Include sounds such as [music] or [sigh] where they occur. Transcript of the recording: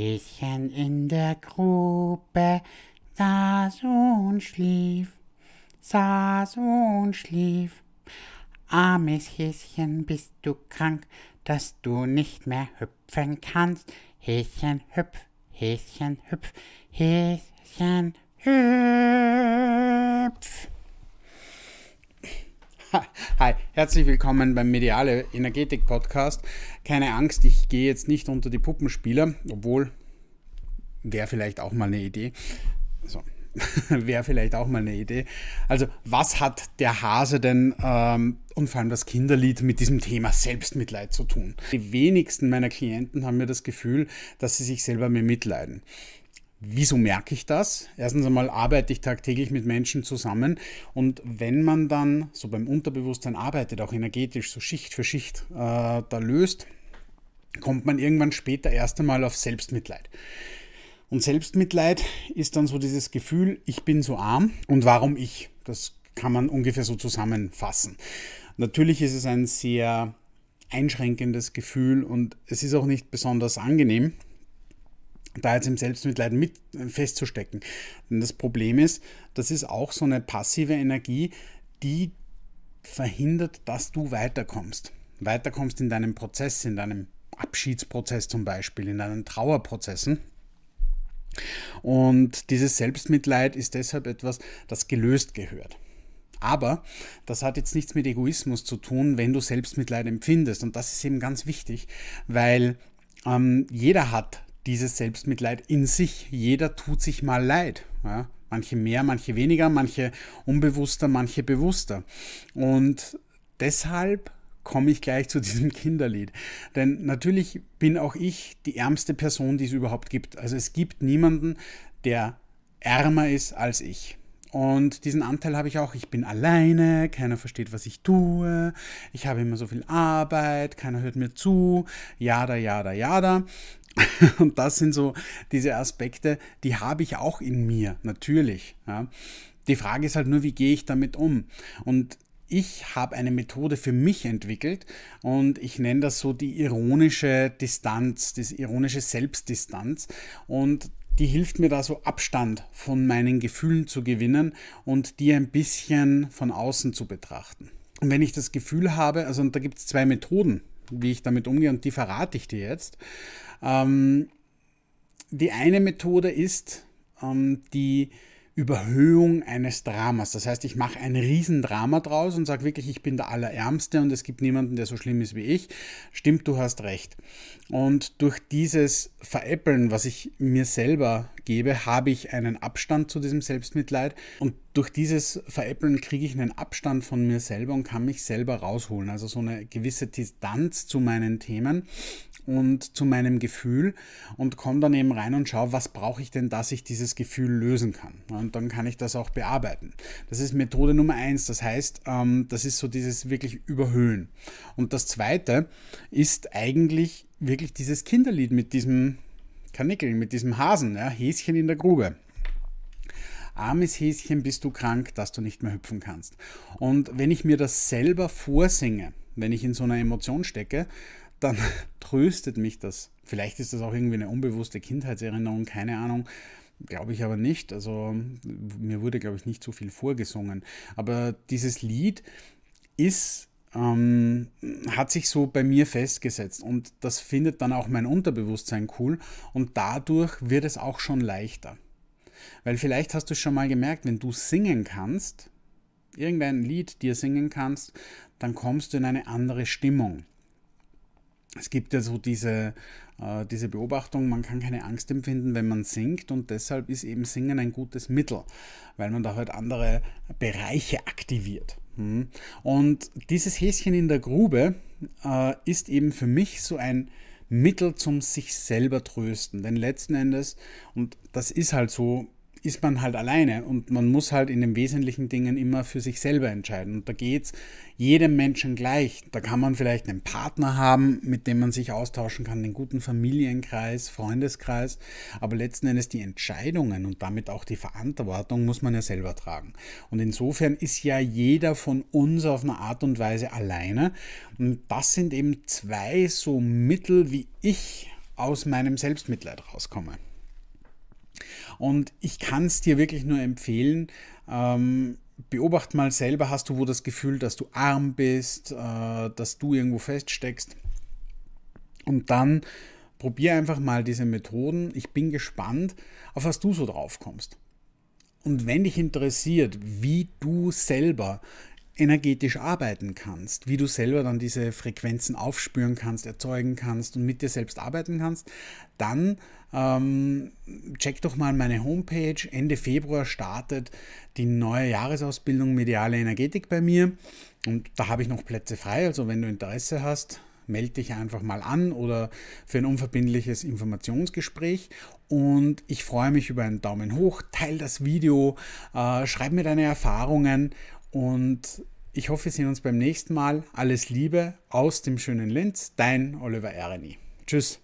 Häschen in der Grube saß und schlief, saß und schlief. Armes Häschen, bist du krank, dass du nicht mehr hüpfen kannst. Häschen hüpf, Häschen hüpf, Häschen hüpf. Hi, herzlich willkommen beim Mediale Energetik Podcast. Keine Angst, ich gehe jetzt nicht unter die Puppenspieler, obwohl wäre vielleicht auch mal eine Idee. So. [laughs] wäre vielleicht auch mal eine Idee. Also, was hat der Hase denn ähm, und vor allem das Kinderlied mit diesem Thema Selbstmitleid zu tun? Die wenigsten meiner Klienten haben mir das Gefühl, dass sie sich selber mir mitleiden. Wieso merke ich das? Erstens einmal arbeite ich tagtäglich mit Menschen zusammen und wenn man dann so beim Unterbewusstsein arbeitet, auch energetisch, so Schicht für Schicht äh, da löst, kommt man irgendwann später erst einmal auf Selbstmitleid. Und Selbstmitleid ist dann so dieses Gefühl, ich bin so arm und warum ich? Das kann man ungefähr so zusammenfassen. Natürlich ist es ein sehr einschränkendes Gefühl und es ist auch nicht besonders angenehm, da jetzt im Selbstmitleid mit festzustecken. Denn das Problem ist, das ist auch so eine passive Energie, die verhindert, dass du weiterkommst. Weiterkommst in deinem Prozess, in deinem Abschiedsprozess zum Beispiel, in deinen Trauerprozessen. Und dieses Selbstmitleid ist deshalb etwas, das gelöst gehört. Aber das hat jetzt nichts mit Egoismus zu tun, wenn du Selbstmitleid empfindest. Und das ist eben ganz wichtig, weil ähm, jeder hat dieses Selbstmitleid in sich. Jeder tut sich mal leid. Ja? Manche mehr, manche weniger, manche unbewusster, manche bewusster. Und deshalb komme ich gleich zu [laughs] diesem Kinderlied. Denn natürlich bin auch ich die ärmste Person, die es überhaupt gibt. Also es gibt niemanden, der ärmer ist als ich. Und diesen Anteil habe ich auch, ich bin alleine, keiner versteht, was ich tue, ich habe immer so viel Arbeit, keiner hört mir zu, jada, jada, jada. [laughs] Und das sind so diese Aspekte, die habe ich auch in mir, natürlich. Ja. Die Frage ist halt nur, wie gehe ich damit um? Und ich habe eine Methode für mich entwickelt und ich nenne das so die ironische Distanz, das ironische Selbstdistanz. Und die hilft mir da so Abstand von meinen Gefühlen zu gewinnen und die ein bisschen von außen zu betrachten. Und wenn ich das Gefühl habe, also da gibt es zwei Methoden, wie ich damit umgehe und die verrate ich dir jetzt. Ähm, die eine Methode ist, ähm, die Überhöhung eines Dramas. Das heißt, ich mache ein Riesendrama draus und sage wirklich, ich bin der Allerärmste und es gibt niemanden, der so schlimm ist wie ich. Stimmt, du hast recht. Und durch dieses Veräppeln, was ich mir selber gebe, habe ich einen Abstand zu diesem Selbstmitleid. Und durch dieses Veräppeln kriege ich einen Abstand von mir selber und kann mich selber rausholen. Also so eine gewisse Distanz zu meinen Themen und zu meinem Gefühl und komme dann eben rein und schaue, was brauche ich denn, dass ich dieses Gefühl lösen kann. Und dann kann ich das auch bearbeiten. Das ist Methode Nummer eins. Das heißt, ähm, das ist so dieses wirklich Überhöhen. Und das zweite ist eigentlich wirklich dieses Kinderlied mit diesem Kanickel, mit diesem Hasen, ja, Häschen in der Grube. Armes Häschen, bist du krank, dass du nicht mehr hüpfen kannst. Und wenn ich mir das selber vorsinge, wenn ich in so einer Emotion stecke, dann [laughs] tröstet mich das. Vielleicht ist das auch irgendwie eine unbewusste Kindheitserinnerung, keine Ahnung. Glaube ich aber nicht. Also mir wurde, glaube ich, nicht so viel vorgesungen. Aber dieses Lied ist ähm, hat sich so bei mir festgesetzt und das findet dann auch mein Unterbewusstsein cool und dadurch wird es auch schon leichter. Weil vielleicht hast du schon mal gemerkt, wenn du singen kannst, irgendein Lied dir singen kannst, dann kommst du in eine andere Stimmung es gibt ja so diese, äh, diese Beobachtung, man kann keine Angst empfinden, wenn man singt und deshalb ist eben Singen ein gutes Mittel, weil man da halt andere Bereiche aktiviert. Hm. Und dieses Häschen in der Grube äh, ist eben für mich so ein Mittel zum sich selber trösten, denn letzten Endes, und das ist halt so, ist man halt alleine und man muss halt in den wesentlichen Dingen immer für sich selber entscheiden. Und da geht es jedem Menschen gleich. Da kann man vielleicht einen Partner haben, mit dem man sich austauschen kann, einen guten Familienkreis, Freundeskreis. Aber letzten Endes die Entscheidungen und damit auch die Verantwortung muss man ja selber tragen. Und insofern ist ja jeder von uns auf eine Art und Weise alleine. Und das sind eben zwei so Mittel, wie ich aus meinem Selbstmitleid rauskomme. Und ich kann es dir wirklich nur empfehlen. Ähm, beobacht mal selber, hast du wo das Gefühl, dass du arm bist, äh, dass du irgendwo feststeckst. Und dann probier einfach mal diese Methoden. Ich bin gespannt, auf was du so drauf kommst. Und wenn dich interessiert, wie du selber energetisch arbeiten kannst, wie du selber dann diese Frequenzen aufspüren kannst, erzeugen kannst und mit dir selbst arbeiten kannst, dann ähm, check doch mal meine Homepage. Ende Februar startet die neue Jahresausbildung Mediale Energetik bei mir. Und da habe ich noch Plätze frei. Also wenn du Interesse hast, melde dich einfach mal an oder für ein unverbindliches Informationsgespräch. Und ich freue mich über einen Daumen hoch, teile das Video, äh, schreib mir deine Erfahrungen und ich hoffe, wir sehen uns beim nächsten Mal. Alles Liebe aus dem schönen Linz, dein Oliver Ereni. Tschüss.